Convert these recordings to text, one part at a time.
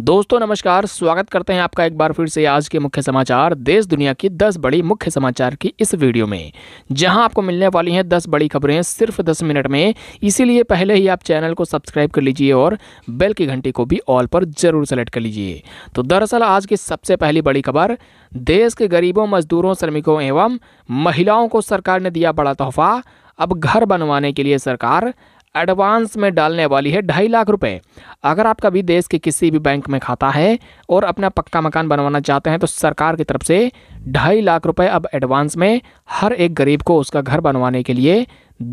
दोस्तों नमस्कार स्वागत करते हैं आपका एक बार फिर से आज के मुख्य समाचार देश दुनिया की 10 बड़ी मुख्य समाचार की इस वीडियो में जहां आपको मिलने वाली हैं 10 बड़ी खबरें सिर्फ 10 मिनट में इसीलिए पहले ही आप चैनल को सब्सक्राइब कर लीजिए और बेल की घंटी को भी ऑल पर जरूर सेलेक्ट कर लीजिए तो दरअसल आज की सबसे पहली बड़ी खबर देश के गरीबों मजदूरों श्रमिकों एवं महिलाओं को सरकार ने दिया बड़ा तोहफा अब घर बनवाने के लिए सरकार एडवांस में डालने वाली है ढाई लाख रुपए अगर आपका भी देश के किसी भी बैंक में खाता है और अपना पक्का मकान बनवाना चाहते हैं तो सरकार की तरफ से ढाई लाख रुपए अब एडवांस में हर एक गरीब को उसका घर बनवाने के लिए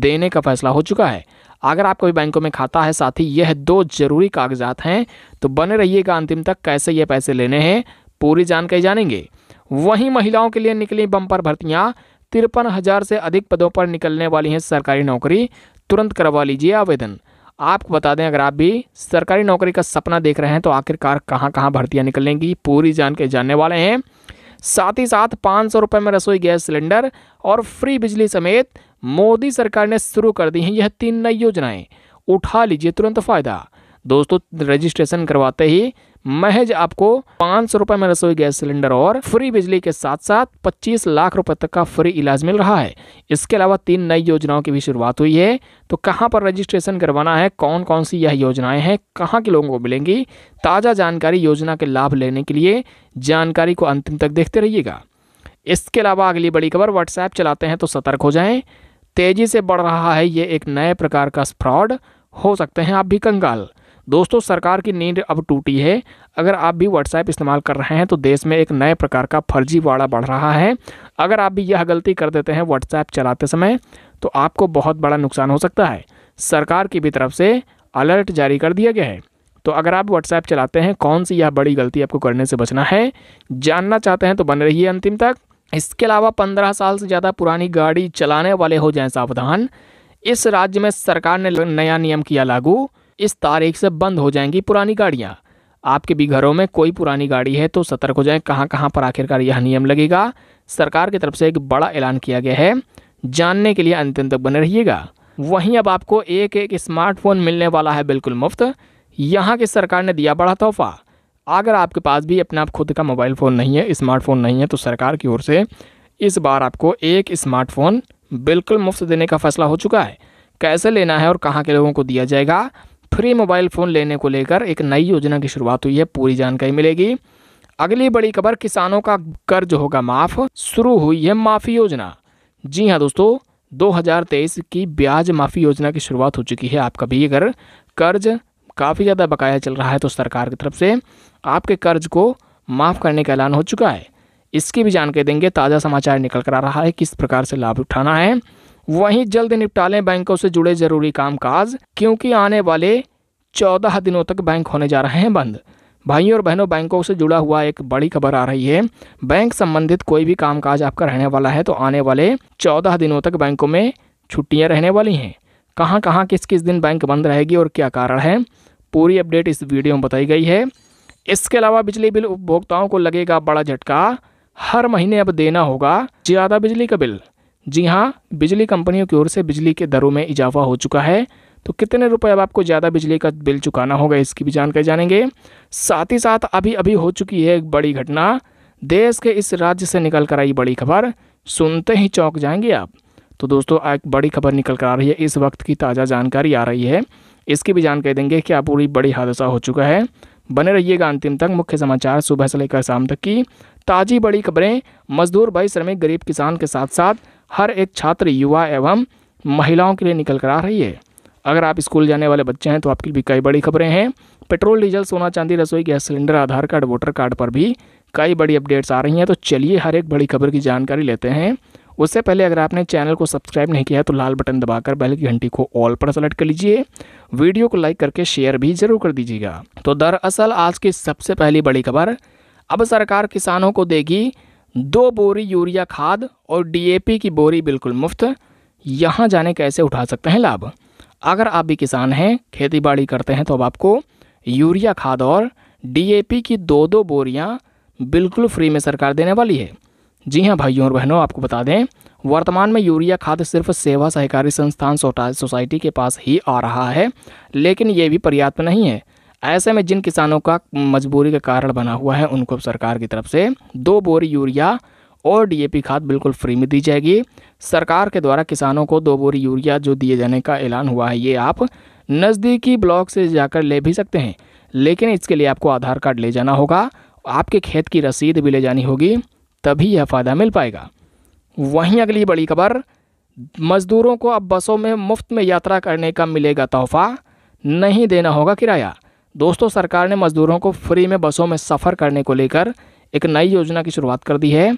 देने का फैसला हो चुका है अगर आप भी बैंकों में खाता है साथ ही यह दो जरूरी कागजात हैं तो बने रहिएगा अंतिम तक कैसे ये पैसे लेने हैं पूरी जानकारी जानेंगे वहीं महिलाओं के लिए निकली बम्पर भर्तियां तिरपन हज़ार से अधिक पदों पर निकलने वाली हैं सरकारी नौकरी तुरंत करवा लीजिए आवेदन आपको बता दें अगर आप भी सरकारी नौकरी का सपना देख रहे हैं तो आखिरकार कहाँ कहाँ भर्तियाँ निकलेंगी पूरी जान के जानने वाले हैं साथ ही साथ पाँच सौ में रसोई गैस सिलेंडर और फ्री बिजली समेत मोदी सरकार ने शुरू कर दी हैं यह तीन नई योजनाएं उठा लीजिए तुरंत फ़ायदा दोस्तों रजिस्ट्रेशन करवाते ही महज आपको पाँच सौ रुपए में रसोई गैस सिलेंडर और फ्री बिजली के साथ साथ पच्चीस लाख रुपए तक का फ्री इलाज मिल रहा है इसके अलावा तीन नई योजनाओं की भी शुरुआत हुई है तो कहाँ पर रजिस्ट्रेशन करवाना है कौन कौन सी यह योजनाएं हैं कहाँ के लोगों को मिलेंगी ताज़ा जानकारी योजना के लाभ लेने के लिए जानकारी को अंतिम तक देखते रहिएगा इसके अलावा अगली बड़ी खबर व्हाट्सएप चलाते हैं तो सतर्क हो जाए तेज़ी से बढ़ रहा है ये एक नए प्रकार का फ्रॉड हो सकते हैं आप भी कंगाल दोस्तों सरकार की नींद अब टूटी है अगर आप भी व्हाट्सएप इस्तेमाल कर रहे हैं तो देश में एक नए प्रकार का फर्जीवाड़ा बढ़ रहा है अगर आप भी यह गलती कर देते हैं व्हाट्सएप चलाते समय तो आपको बहुत बड़ा नुकसान हो सकता है सरकार की भी तरफ से अलर्ट जारी कर दिया गया है तो अगर आप व्हाट्सएप चलाते हैं कौन सी यह बड़ी गलती आपको करने से बचना है जानना चाहते हैं तो बन रही है अंतिम तक इसके अलावा पंद्रह साल से ज़्यादा पुरानी गाड़ी चलाने वाले हो जाएं सावधान इस राज्य में सरकार ने नया नियम किया लागू इस तारीख से बंद हो जाएंगी पुरानी गाड़ियाँ आपके भी घरों में कोई पुरानी गाड़ी है तो सतर्क हो जाए कहाँ कहाँ पर आखिरकार यह नियम लगेगा सरकार की तरफ से एक बड़ा ऐलान किया गया है जानने के लिए अंतिम तक बने रहिएगा वहीं अब आपको एक एक स्मार्टफोन मिलने वाला है बिल्कुल मुफ्त यहाँ की सरकार ने दिया बड़ा तोहफा अगर आपके पास भी अपना खुद का मोबाइल फ़ोन नहीं है स्मार्टफोन नहीं है तो सरकार की ओर से इस बार आपको एक स्मार्टफोन बिल्कुल मुफ्त देने का फैसला हो चुका है कैसे लेना है और कहाँ के लोगों को दिया जाएगा फ्री मोबाइल फ़ोन लेने को लेकर एक नई योजना की शुरुआत हुई है पूरी जानकारी मिलेगी अगली बड़ी खबर किसानों का कर्ज होगा माफ़ शुरू हुई है माफ़ी योजना जी हाँ दोस्तों 2023 की ब्याज माफ़ी योजना की शुरुआत हो चुकी है आपका भी अगर कर्ज काफ़ी ज़्यादा बकाया चल रहा है तो सरकार की तरफ से आपके कर्ज को माफ़ करने का ऐलान हो चुका है इसकी भी जानकारी देंगे ताज़ा समाचार निकल कर आ रहा है किस प्रकार से लाभ उठाना है वहीं जल्द निपटा लें बैंकों से जुड़े जरूरी कामकाज क्योंकि आने वाले चौदह दिनों तक बैंक होने जा रहे हैं बंद भाइयों और बहनों बैंकों से जुड़ा हुआ एक बड़ी खबर आ रही है बैंक संबंधित कोई भी कामकाज आपका रहने वाला है तो आने वाले चौदह दिनों तक बैंकों में छुट्टियां रहने वाली हैं कहाँ कहाँ किस किस दिन बैंक बंद रहेगी और क्या कारण है पूरी अपडेट इस वीडियो में बताई गई है इसके अलावा बिजली बिल उपभोक्ताओं को लगेगा बड़ा झटका हर महीने अब देना होगा ज़्यादा बिजली का बिल जी हाँ बिजली कंपनियों की ओर से बिजली के दरों में इजाफा हो चुका है तो कितने रुपए अब आपको ज़्यादा बिजली का बिल चुकाना होगा इसकी भी जानकारी जानेंगे साथ ही साथ अभी अभी हो चुकी है एक बड़ी घटना देश के इस राज्य से निकल कर आई बड़ी खबर सुनते ही चौंक जाएंगे आप तो दोस्तों एक बड़ी खबर निकल कर आ रही है इस वक्त की ताज़ा जानकारी आ रही है इसकी भी जानकारी देंगे क्या पूरी बड़ी हादसा हो चुका है बने रहिएगा अंतिम तक मुख्य समाचार सुबह से लेकर शाम तक की ताज़ी बड़ी खबरें मजदूर भाई श्रमिक गरीब किसान के साथ साथ हर एक छात्र युवा एवं महिलाओं के लिए निकल कर आ रही है अगर आप स्कूल जाने वाले बच्चे हैं तो आपके लिए कई बड़ी खबरें हैं पेट्रोल डीजल सोना चांदी रसोई gas cylinder Aadhaar card voter card पर भी कई बड़ी अपडेट्स आ रही हैं तो चलिए हर एक बड़ी खबर की जानकारी लेते हैं उससे पहले अगर आपने चैनल को सब्सक्राइब नहीं किया है तो लाल बटन दबाकर बेल की घंटी को ऑल पर सेलेक्ट कर लीजिए वीडियो को लाइक करके शेयर भी जरूर कर दीजिएगा तो दरअसल आज की सबसे पहली बड़ी खबर अब सरकार किसानों को देगी दो बोरी यूरिया खाद और डीएपी की बोरी बिल्कुल मुफ्त यहाँ जाने कैसे उठा सकते हैं लाभ अगर आप भी किसान हैं खेती बाड़ी करते हैं तो अब आपको यूरिया खाद और डी की दो दो बोरियाँ बिल्कुल फ्री में सरकार देने वाली है जी हाँ भाइयों और बहनों आपको बता दें वर्तमान में यूरिया खाद सिर्फ सेवा सहकारी संस्थान सोसाइटी के पास ही आ रहा है लेकिन ये भी पर्याप्त नहीं है ऐसे में जिन किसानों का मजबूरी का कारण बना हुआ है उनको सरकार की तरफ से दो बोरी यूरिया और डीएपी खाद बिल्कुल फ्री में दी जाएगी सरकार के द्वारा किसानों को दो बोरी यूरिया जो दिए जाने का ऐलान हुआ है ये आप नज़दीकी ब्लॉक से जाकर ले भी सकते हैं लेकिन इसके लिए आपको आधार कार्ड ले जाना होगा आपके खेत की रसीद भी ले जानी होगी तभी यह फ़ायदा मिल पाएगा वहीं अगली बड़ी खबर मज़दूरों को अब बसों में मुफ्त में यात्रा करने का मिलेगा तोहफा नहीं देना होगा किराया दोस्तों सरकार ने मजदूरों को फ्री में बसों में सफ़र करने को लेकर एक नई योजना की शुरुआत कर दी है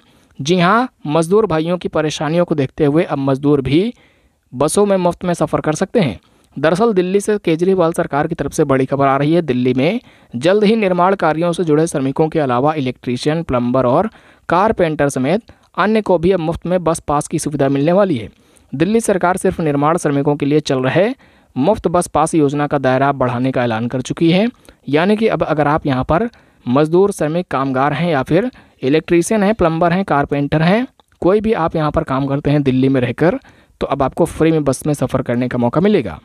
जी हाँ मजदूर भाइयों की परेशानियों को देखते हुए अब मजदूर भी बसों में मुफ्त में सफ़र कर सकते हैं दरअसल दिल्ली से केजरीवाल सरकार की तरफ से बड़ी खबर आ रही है दिल्ली में जल्द ही निर्माण कार्यों से जुड़े श्रमिकों के अलावा इलेक्ट्रीशियन प्लम्बर और कारपेंटर समेत अन्य को भी अब मुफ्त में बस पास की सुविधा मिलने वाली है दिल्ली सरकार सिर्फ निर्माण श्रमिकों के लिए चल रहे मुफ्त बस पास योजना का दायरा बढ़ाने का ऐलान कर चुकी है यानी कि अब अगर आप यहाँ पर मजदूर श्रमिक कामगार हैं या फिर इलेक्ट्रीशियन हैं प्लम्बर हैं कारपेंटर हैं कोई भी आप यहाँ पर काम करते हैं दिल्ली में रहकर तो अब आपको फ्री में बस में सफ़र करने का मौका मिलेगा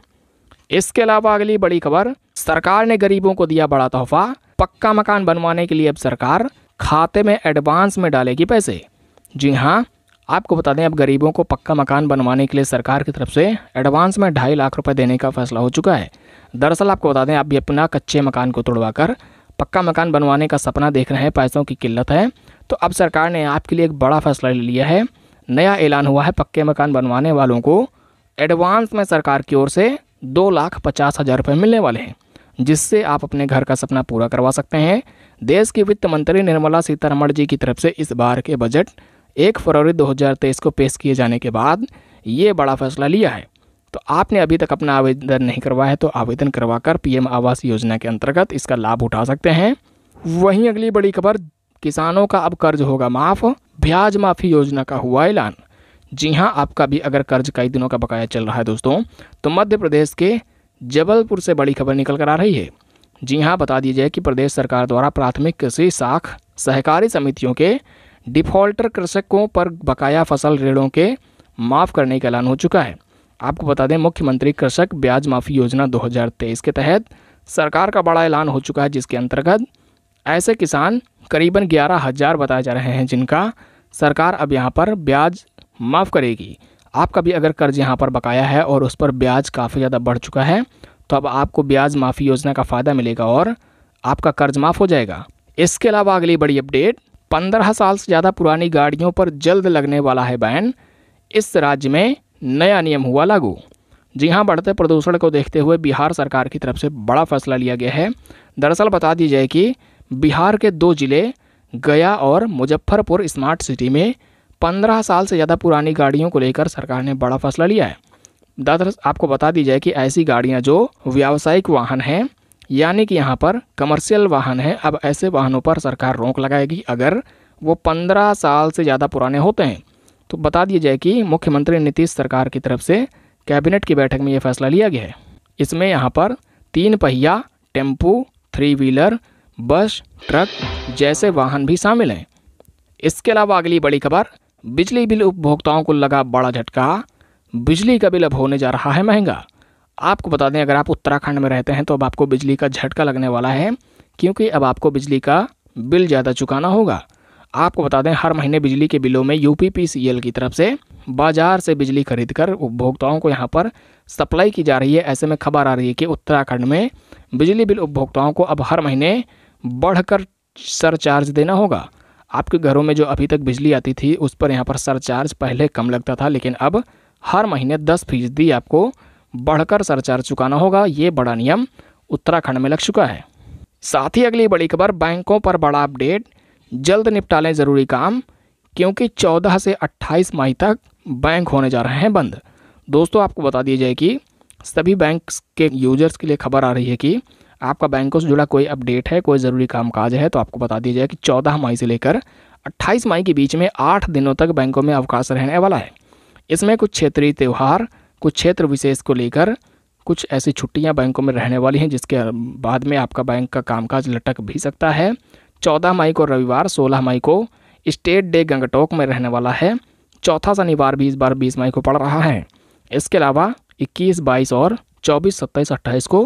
इसके अलावा अगली बड़ी खबर सरकार ने गरीबों को दिया बड़ा तोहफा पक्का मकान बनवाने के लिए अब सरकार खाते में एडवांस में डालेगी पैसे जी हाँ आपको बता दें अब गरीबों को पक्का मकान बनवाने के लिए सरकार की तरफ से एडवांस में ढाई लाख रुपए देने का फैसला हो चुका है दरअसल आपको बता दें आप भी अपना कच्चे मकान को तोड़वाकर पक्का मकान बनवाने का सपना देख रहे हैं पैसों की किल्लत है तो अब सरकार ने आपके लिए एक बड़ा फैसला ले लिया है नया ऐलान हुआ है पक्के मकान बनवाने वालों को एडवांस में सरकार की ओर से दो लाख पचास हज़ार रुपये मिलने वाले हैं जिससे आप अपने घर का सपना पूरा करवा सकते हैं देश की वित्त मंत्री निर्मला सीतारमण जी की तरफ से इस बार के बजट एक फरवरी 2023 को पेश किए जाने के बाद ये बड़ा फैसला लिया है तो आपने अभी तक अपना आवेदन नहीं करवाया है तो आवेदन करवा कर पीएम आवास योजना के अंतर्गत इसका लाभ उठा सकते हैं वहीं अगली बड़ी खबर किसानों का अब कर्ज होगा माफ़ ब्याज माफ़ी योजना का हुआ ऐलान जी हाँ आपका भी अगर कर्ज कई दिनों का बकाया चल रहा है दोस्तों तो मध्य प्रदेश के जबलपुर से बड़ी खबर निकल कर आ रही है जी हाँ बता दीजिए कि प्रदेश सरकार द्वारा प्राथमिक कृषि साख सहकारी समितियों के डिफ़ॉल्टर कृषकों पर बकाया फसल ऋणों के माफ़ करने का ऐलान हो चुका है आपको बता दें मुख्यमंत्री कृषक ब्याज माफ़ी योजना 2023 के तहत सरकार का बड़ा ऐलान हो चुका है जिसके अंतर्गत ऐसे किसान करीबन ग्यारह हज़ार बताए जा रहे हैं जिनका सरकार अब यहाँ पर ब्याज माफ़ करेगी आपका भी अगर कर्ज यहाँ पर बकाया है और उस पर ब्याज काफ़ी ज़्यादा बढ़ चुका है तो अब आपको ब्याज माफ़ी योजना का फ़ायदा मिलेगा और आपका कर्ज माफ़ हो जाएगा इसके अलावा अगली बड़ी अपडेट पंद्रह साल से ज़्यादा पुरानी गाड़ियों पर जल्द लगने वाला है बैन इस राज्य में नया नियम हुआ लागू जी हाँ बढ़ते प्रदूषण को देखते हुए बिहार सरकार की तरफ से बड़ा फैसला लिया गया है दरअसल बता दी जाए कि बिहार के दो ज़िले गया और मुजफ्फरपुर स्मार्ट सिटी में पंद्रह साल से ज़्यादा पुरानी गाड़ियों को लेकर सरकार ने बड़ा फैसला लिया है दरअसल आपको बता दी जाए कि ऐसी गाड़ियाँ जो व्यावसायिक वाहन हैं यानी कि यहाँ पर कमर्शियल वाहन है अब ऐसे वाहनों पर सरकार रोक लगाएगी अगर वो पंद्रह साल से ज़्यादा पुराने होते हैं तो बता दिया जाए कि मुख्यमंत्री नीतीश सरकार की तरफ से कैबिनेट की बैठक में ये फैसला लिया गया है इसमें यहाँ पर तीन पहिया tempo three wheeler bus truck जैसे वाहन भी शामिल हैं इसके अलावा अगली बड़ी खबर बिजली बिल उपभोक्ताओं को लगा बड़ा झटका बिजली का बिल अब होने जा रहा है महंगा आपको बता दें अगर आप उत्तराखंड में रहते हैं तो अब आपको बिजली का झटका लगने वाला है क्योंकि अब आपको बिजली का बिल ज़्यादा चुकाना होगा आपको बता दें हर महीने बिजली के बिलों में यू की तरफ से बाज़ार से बिजली खरीद कर उपभोक्ताओं को यहाँ पर सप्लाई की जा रही है ऐसे में खबर आ रही है कि उत्तराखंड में बिजली बिल उपभोक्ताओं को अब हर महीने बढ़कर सरचार्ज देना होगा आपके घरों में जो अभी तक बिजली आती थी उस पर यहाँ पर सरचार्ज पहले कम लगता था लेकिन अब हर महीने दस फीसदी आपको बढ़कर सरचार्ज चुकाना होगा ये बड़ा नियम उत्तराखंड में लग चुका है साथ ही अगली बड़ी खबर बैंकों पर बड़ा अपडेट जल्द निपटा लें ज़रूरी काम क्योंकि 14 से 28 मई तक बैंक होने जा रहे हैं बंद दोस्तों आपको बता दिया जाए कि सभी बैंक के यूजर्स के लिए खबर आ रही है कि आपका बैंकों से जुड़ा कोई अपडेट है कोई ज़रूरी काम काज है तो आपको बता दिया जाए कि 14 मई से लेकर 28 मई के बीच में आठ दिनों तक बैंकों में अवकाश रहने वाला है इसमें कुछ क्षेत्रीय त्यौहार कुछ क्षेत्र विशेष को लेकर कुछ ऐसी छुट्टियां बैंकों में रहने वाली हैं जिसके बाद में आपका बैंक का कामकाज लटक भी सकता है चौदह मई को रविवार सोलह मई को स्टेट डे गंगटोक में रहने वाला है चौथा शनिवार भी इस बार बीस मई को पड़ रहा है इसके अलावा इक्कीस बाईस और चौबीस सत्ताईस अट्ठाईस को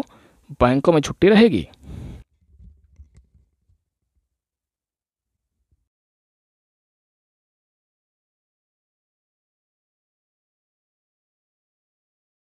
बैंकों में छुट्टी रहेगी